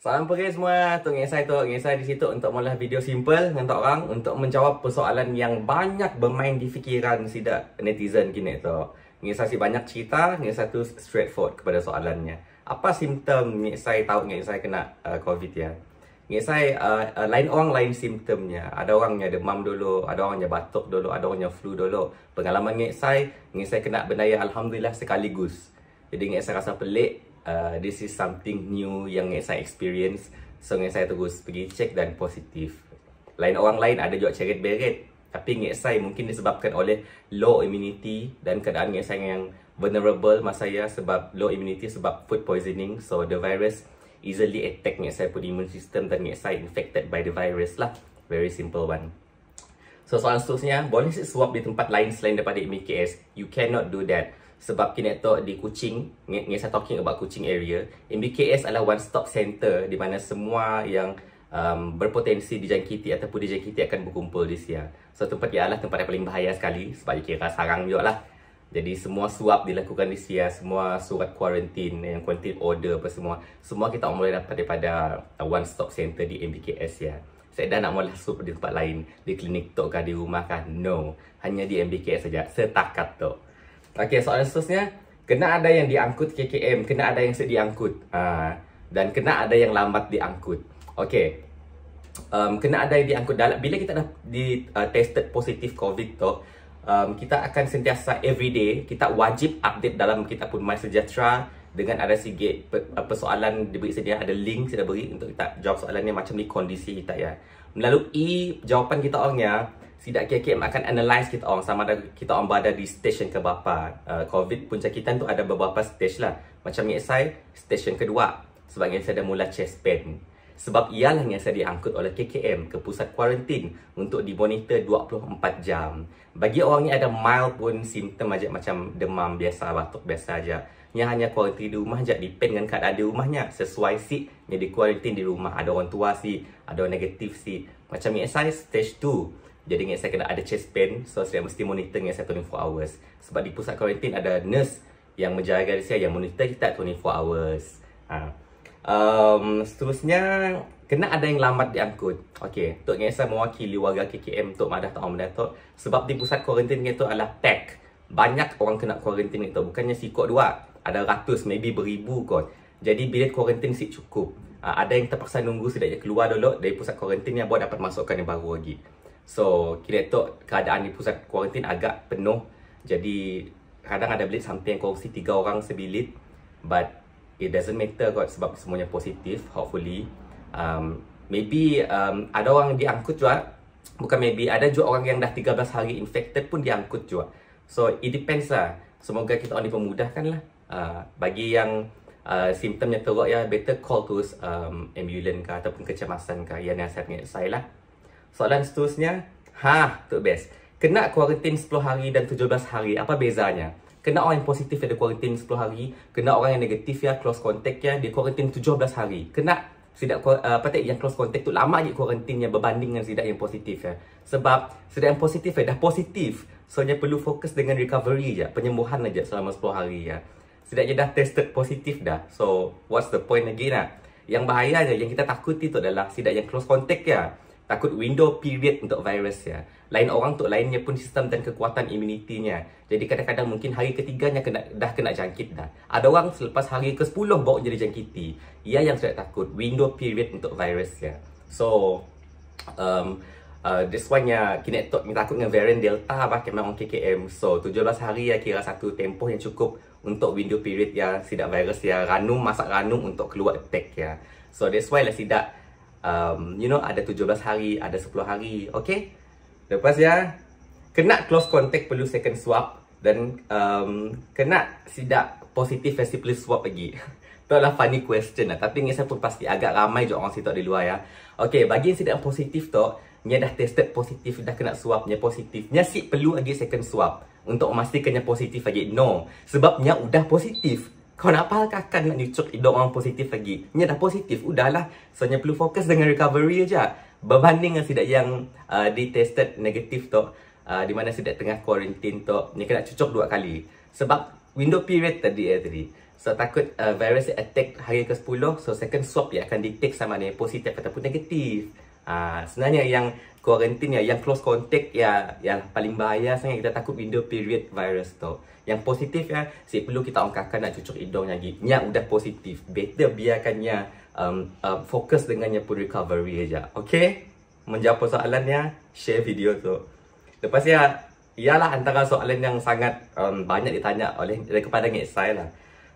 Salam pagi semua. Tung Esai tu. Tung Esai di situ untuk mula video simple dengan tok orang untuk menjawab persoalan yang banyak bermain di fikiran sidak netizen kini tu. Tung Esai si banyak cerita, Tung Esai tu straightforward kepada soalannya. Apa simptom Tung Esai tahu Tung Esai kena uh, COVID ya? Tung Esai, uh, uh, lain orang lain simptomnya. Ada orangnya demam dulu, ada orangnya batuk dulu, ada orangnya flu dulu. Pengalaman Tung Esai, Tung Esai kena benda Alhamdulillah sekaligus. Jadi Tung Esai rasa pelik, Uh, this is something new yang saya experience. So, yang saya terus pergi check dan positif. Lain orang lain ada juga ceret-beret. Tapi ingat saya mungkin disebabkan oleh low immunity dan keadaan ingat saya yang vulnerable masa saya sebab low immunity sebab food poisoning. So, the virus easily attack ingat saya pun immune system dan ingat saya infected by the virus lah. Very simple one. So, soalan seterusnya, boleh swab di tempat lain selain daripada MKS? You cannot do that sebab kinetor di Kuching, ni saya talking about Kuching area, MBKS adalah one stop center di mana semua yang um, berpotensi dijangkiti ataupun dijangkiti akan berkumpul di sini. So tempat ialah tempat yang paling bahaya sekali sebab dia kira sarang juga lah. Jadi semua suap dilakukan di sini, semua surat kuarantin, yang quarantine order apa semua, semua kita mulai dapat daripada uh, one stop center di MBKS ya. Saya dah nak mula sup di tempat lain, di klinik tok kah, di rumah kan? no. Hanya di MBKS saja, setakat tu. Okey, soalan seterusnya, kena ada yang diangkut KKM, kena ada yang sedia angkut. Uh, ha, dan kena ada yang lambat diangkut. Okey. Um, kena ada yang diangkut dalam bila kita dah di uh, tested positif COVID tu, um, kita akan sentiasa everyday kita wajib update dalam kita pun MySejahtera dengan ada sikit persoalan dia beri sedia ada link saya dah beri untuk kita jawab soalan ni macam ni kondisi kita ya melalui jawapan kita orangnya Sidak KKM akan analyse kita orang sama ada kita orang berada di stesen ke berapa. Uh, COVID punca kita tu ada beberapa stage lah. Macam ni saya, stesen kedua. Sebab saya dah mula chest pain sebab ialah yang saya diangkut oleh KKM ke pusat kuarantin untuk dimonitor 24 jam. Bagi orang ni ada mild pun simptom aja macam demam biasa, batuk biasa aja. Yang hanya kuarantin di rumah aja, depend dengan keadaan di rumahnya. Sesuai si, di kuarantin di rumah. Ada orang tua si, ada orang negatif si. Macam yang saya stage 2, jadi ingat saya kena ada chest pain So saya mesti monitor ingat saya 24 hours Sebab di pusat kuarantin ada nurse Yang menjaga saya yang monitor kita 24 hours ha um, seterusnya kena ada yang lambat diangkut. Okey, Tok Ngesa mewakili warga KKM Tok Madah Tok Om Datuk sebab di pusat kuarantin kita adalah pack. Banyak orang kena kuarantin itu bukannya sikok dua. Ada ratus maybe beribu kot. Jadi bilik kuarantin sik cukup. Uh, ada yang terpaksa nunggu sedaknya keluar dulu dari pusat kuarantin yang buat dapat masukkan yang baru lagi. So, kira tu keadaan di pusat kuarantin agak penuh. Jadi, kadang ada bilik sampai yang kongsi tiga orang sebilik. But, it doesn't matter kot sebab semuanya positif hopefully um, maybe um, ada orang diangkut juga bukan maybe ada juga orang yang dah 13 hari infected pun diangkut juga so it depends lah semoga kita orang dipermudahkan lah uh, bagi yang uh, simptomnya teruk ya better call to um, ambulance kah ataupun kecemasan kah yang nasihat dengan saya lah soalan seterusnya ha tu best kena kuarantin 10 hari dan 17 hari apa bezanya kena orang yang positif yang dia quarantine 10 hari kena orang yang negatif ya close contact ya dia quarantine 17 hari kena sidak uh, apa yang close contact tu lama je quarantine yang berbanding dengan sidak yang positif ya sebab sidak yang positif ya dah positif so dia perlu fokus dengan recovery je penyembuhan aja selama 10 hari ya sidaknya dah tested positif dah so what's the point lagi nak yang bahaya je yang kita takuti tu adalah sidak yang close contact ya takut window period untuk virus ya. Lain orang untuk lainnya pun sistem dan kekuatan imunitinya. Jadi kadang-kadang mungkin hari ketiganya kena, dah kena jangkit dah. Ada orang selepas hari ke-10 baru jadi jangkiti. Ia yang saya takut. Window period untuk virus ya. So, um, uh, this one ya, kinetok ni takut dengan variant Delta pakai memang KKM. So, 17 hari ya kira satu tempoh yang cukup untuk window period ya sidak virus ya. Ranum, masak ranum untuk keluar attack ya. So, that's why lah sidak um, you know ada 17 hari, ada 10 hari, okay? Lepas ya, kena close contact perlu second swab dan um, kena sidak positif vesipulis swab lagi. Itu adalah funny question lah. Tapi ni saya pun pasti agak ramai juga orang sitok di luar ya. Okay, bagi yang sidak positif tu, ni dah tested positif, dah kena swab, ni positif. Ni si perlu lagi second swab untuk memastikan yang positif lagi. No, sebab ni udah positif. Kau kenapa kakak nak nyucuk hidup orang positif lagi? Ni dah positif, udahlah. So, ni perlu fokus dengan recovery aja. Lah. Berbanding dengan sidak yang uh, detested negatif tu. Uh, di mana sidak tengah quarantine tu. Ni kena cucuk dua kali. Sebab window period tadi eh tadi. So, takut uh, virus attack hari ke-10. So, second swab dia akan detect sama ni positif ataupun negatif. Uh, ah, sebenarnya yang quarantine ya yang close contact ya yang paling bahaya sangat kita takut window period virus tu yang positif ya si perlu kita angkatkan nak cucuk hidung lagi ni udah positif better biarkannya um, um fokus dengannya pulih recovery aja okey menjawab soalannya share video tu lepas ya ialah antara soalan yang sangat um, banyak ditanya oleh daripada ngek saya lah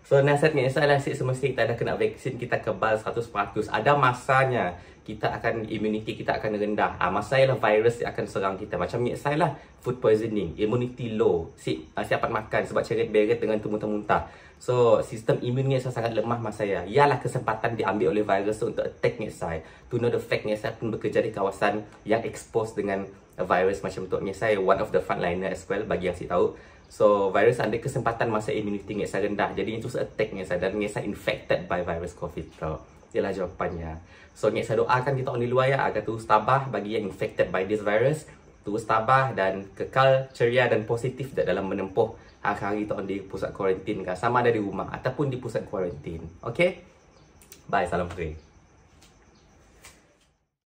So nasihat ni adalah asyik semestinya kita dah kena vaksin kita kebal 100% Ada masanya kita akan imuniti kita akan rendah Ah Masa ialah virus yang akan serang kita Macam ni lah food poisoning, immunity low si, ah, Siapa makan sebab cerit beret dengan tu muntah-muntah So sistem imun ni sangat lemah masa ya Ialah kesempatan diambil oleh virus untuk attack ni saya To know the fact ni saya pun bekerja di kawasan yang expose dengan virus macam tu Ni saya one of the frontliner as well bagi yang saya tahu So virus ada kesempatan masa immunity ngesa rendah. Jadi itu se attack ngesa dan ngesa infected by virus COVID. So, ialah jawapannya. So ngesa doakan kita orang di luar ya agar terus tabah bagi yang infected by this virus. Terus tabah dan kekal ceria dan positif dalam menempuh hari-hari kita orang di pusat kuarantin. Sama ada di rumah ataupun di pusat kuarantin. Okay? Bye. Salam free.